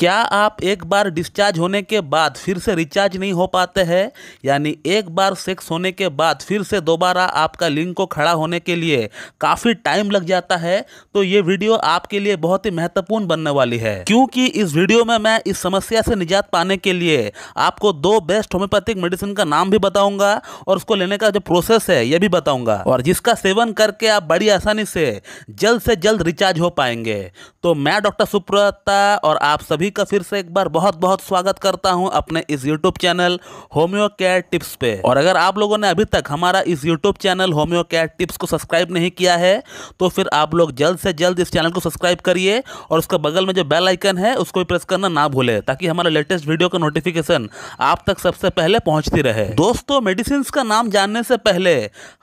क्या आप एक बार डिस्चार्ज होने के बाद फिर से रिचार्ज नहीं हो पाते हैं यानी एक बार सेक्स होने के बाद फिर से दोबारा आपका लिंक को खड़ा होने के लिए काफ़ी टाइम लग जाता है तो ये वीडियो आपके लिए बहुत ही महत्वपूर्ण बनने वाली है क्योंकि इस वीडियो में मैं इस समस्या से निजात पाने के लिए आपको दो बेस्ट होम्योपैथिक मेडिसिन का नाम भी बताऊंगा और उसको लेने का जो प्रोसेस है यह भी बताऊंगा और जिसका सेवन करके आप बड़ी आसानी से जल्द से जल्द रिचार्ज हो पाएंगे तो मैं डॉक्टर सुप्रता और आप सभी सभी का फिर से एक बार बहुत बहुत स्वागत करता हूं अपने इस YouTube channel homeo care tips पे और अगर आप लोगों ने अभी तक हमारा इस YouTube channel homeo care tips को सब्सक्राइब नहीं किया है तो फिर आप लोग जल्द से जल्द इस चैनल को सब्सक्राइब करिए और उसके बगल में जो बेल आइकन है उसको भी प्रेस करना ना भूले ताकि हमारा लेटेस्ट वीडियो का नोटिफिकेशन आप तक सबसे पहले पहुँचती रहे दोस्तों मेडिसिन का नाम जानने से पहले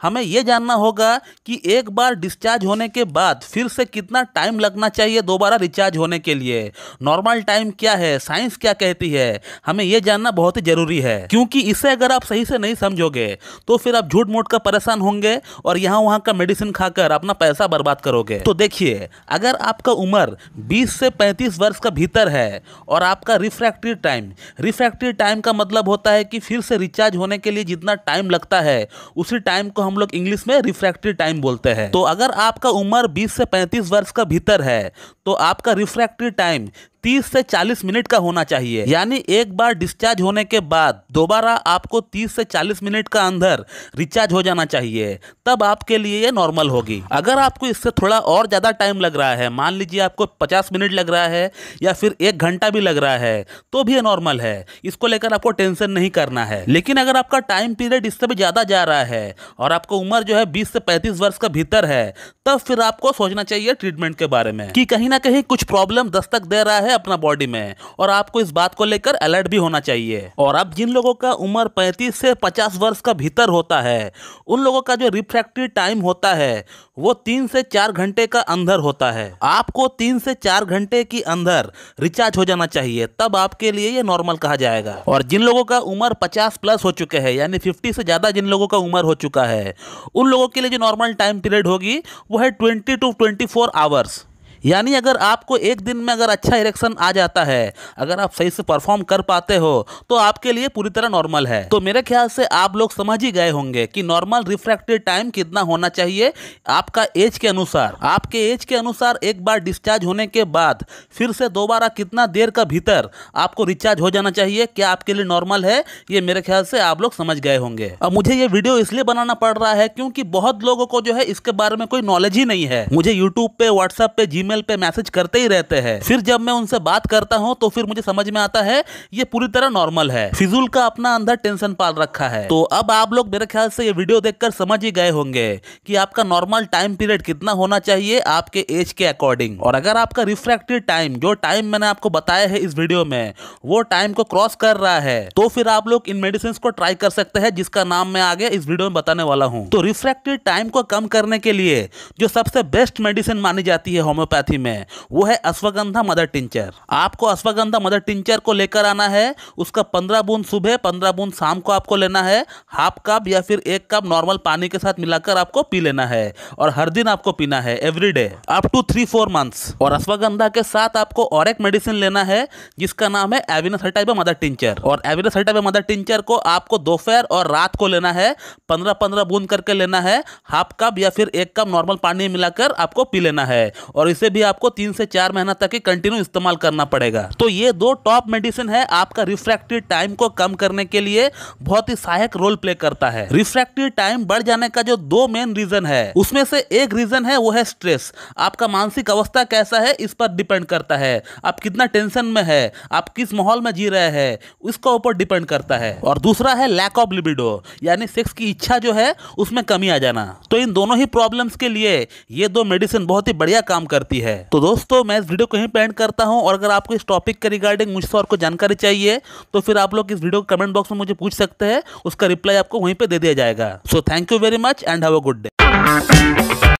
हमें यह जानना होगा कि एक बार डिस्चार्ज होने के बाद फिर से कितना टाइम लगना चाहिए दोबारा रिचार्ज होने के लिए नॉर्मल टाइम टाइम क्या है साइंस क्या कहती है हमें यह जानना बहुत ही जरूरी है क्योंकि इसे अगर आप सही से नहीं समझोगे तो फिर आप झूठ मूठ का परेशान होंगे और यहाँ वहाँ का मेडिसिन खाकर अपना पैसा बर्बाद करोगे तो देखिए अगर आपका उम्र बीस से पैंतीस वर्ष का भीतर है और आपका रिफ्रैक्टिव टाइम रिफ्रैक्टिव टाइम का मतलब होता है कि फिर से रिचार्ज होने के लिए जितना टाइम लगता है उसी टाइम को हम लोग इंग्लिश में रिफ्रैक्टिव टाइम बोलते हैं तो अगर आपका उम्र बीस से पैंतीस वर्ष का भीतर है तो आपका रिफ्रैक्टिव टाइम 30 से 40 मिनट का होना चाहिए यानी एक बार डिस्चार्ज होने के बाद दोबारा आपको 30 से 40 मिनट का अंदर रिचार्ज हो जाना चाहिए तब आपके लिए ये नॉर्मल होगी अगर आपको इससे थोड़ा और ज़्यादा टाइम लग रहा है मान लीजिए आपको 50 मिनट लग रहा है या फिर एक घंटा भी लग रहा है तो भी ये नॉर्मल है इसको लेकर आपको टेंशन नहीं करना है लेकिन अगर आपका टाइम पीरियड इससे भी ज़्यादा जा रहा है और आपको उम्र जो है बीस से पैंतीस वर्ष का भीतर है तब फिर आपको सोचना चाहिए ट्रीटमेंट के बारे में कि कहीं ना कहीं कुछ प्रॉब्लम दस्तक दे रहा है अपना बॉडी में और आपको इस बात को लेकर अलर्ट भी होना चाहिए और अब जिन लोगों का उम्र पैंतीस से पचास वर्ष का भीतर होता है उन लोगों का जो रिफ्रैक्टिव टाइम होता है वो तीन से चार घंटे का अंदर होता है आपको तीन से चार घंटे की अंदर रिचार्ज हो जाना चाहिए तब आपके लिए ये नॉर्मल कहा जाएगा और जिन लोगों का उम्र 50 प्लस हो चुके हैं यानी 50 से ज़्यादा जिन लोगों का उम्र हो चुका है उन लोगों के लिए जो नॉर्मल टाइम पीरियड होगी वो है 20 टू 24 आवर्स यानी अगर आपको एक दिन में अगर अच्छा इरेक्शन आ जाता है अगर आप सही से परफॉर्म कर पाते हो तो आपके लिए पूरी तरह नॉर्मल है तो मेरे ख्याल से आप लोग समझ ही गए होंगे कि नॉर्मल रिफ्रैक्टिव टाइम कितना होना चाहिए आपका एज के अनुसार आपके एज के अनुसार एक बार डिस्चार्ज होने के बाद फिर से दोबारा कितना देर का भीतर आपको रिचार्ज हो जाना चाहिए क्या आपके लिए नॉर्मल है ये मेरे ख्याल से आप लोग समझ गए होंगे अब मुझे ये वीडियो इसलिए बनाना पड़ रहा है क्योंकि बहुत लोगों को जो है इसके बारे में कोई नॉलेज ही नहीं है मुझे यूट्यूब पे व्हाट्सएप पे जीमेल ईमेल पे मैसेज करते ही रहते हैं फिर जब मैं उनसे बात करता हूँ तो फिर मुझे समझ में आता है ये पूरी तरह नॉर्मल है फिजुल का अपना अंदर टेंशन पाल रखा है तो अब आप लोग मेरे ख्याल से ये वीडियो देख समझ ही गए होंगे कि आपका नॉर्मल टाइम पीरियड कितना होना चाहिए आपके एज के अकॉर्डिंग और अगर आपका रिफ्रैक्टिव टाइम जो टाइम मैंने आपको बताया है इस वीडियो में वो टाइम को क्रॉस कर रहा है तो फिर आप लोग इन मेडिसिन को ट्राई कर सकते हैं जिसका नाम मैं आगे इस वीडियो में बताने वाला हूँ तो रिफ्रैक्टिव टाइम को कम करने के लिए जो सबसे बेस्ट मेडिसिन मानी जाती है होम्योपैथी साथी में वो है अश्वगंधा मदर टिंचर आपको अश्वगंधा मदर टिंचर को लेकर आना है उसका पंद्रह बूंद सुबह पंद्रह बूंद शाम को आपको लेना है हाफ कप या फिर एक कप नॉर्मल पानी के साथ मिलाकर आपको पी लेना है और हर दिन आपको पीना है every day up to three four months और अश्वगंधा के साथ आपको और एक मेडिसिन लेना है जिसका नाम है एविनस मदर टिंचर और एविनस मदर टिंचर को आपको दोपहर और रात को लेना है पंद्रह पंद्रह बूंद करके लेना है हाफ कप या फिर एक कप नॉर्मल पानी मिलाकर आपको पी लेना है और इसे इसे भी आपको तीन से चार महीना तक ही कंटिन्यू इस्तेमाल करना पड़ेगा तो ये दो टॉप मेडिसिन है आपका रिफ्रैक्टिव टाइम को कम करने के लिए बहुत ही सहायक रोल प्ले करता है रिफ्रैक्टिव टाइम बढ़ जाने का जो दो मेन रीजन है उसमें से एक रीजन है वो है स्ट्रेस आपका मानसिक अवस्था कैसा है इस पर डिपेंड करता है आप कितना टेंशन में है आप किस माहौल में जी रहे हैं उसका ऊपर डिपेंड करता है और दूसरा है लैक ऑफ लिबिडो यानी सेक्स की इच्छा जो है उसमें कमी आ जाना तो इन दोनों ही प्रॉब्लम्स के लिए ये दो मेडिसिन बहुत ही बढ़िया काम करती है होती है तो दोस्तों मैं इस वीडियो को ही पेंड करता हूँ और अगर आपको इस टॉपिक के रिगार्डिंग मुझसे और कोई जानकारी चाहिए तो फिर आप लोग इस वीडियो को कमेंट बॉक्स में मुझे पूछ सकते हैं उसका रिप्लाई आपको वहीं पर दे दिया जाएगा so thank you very much and have a good day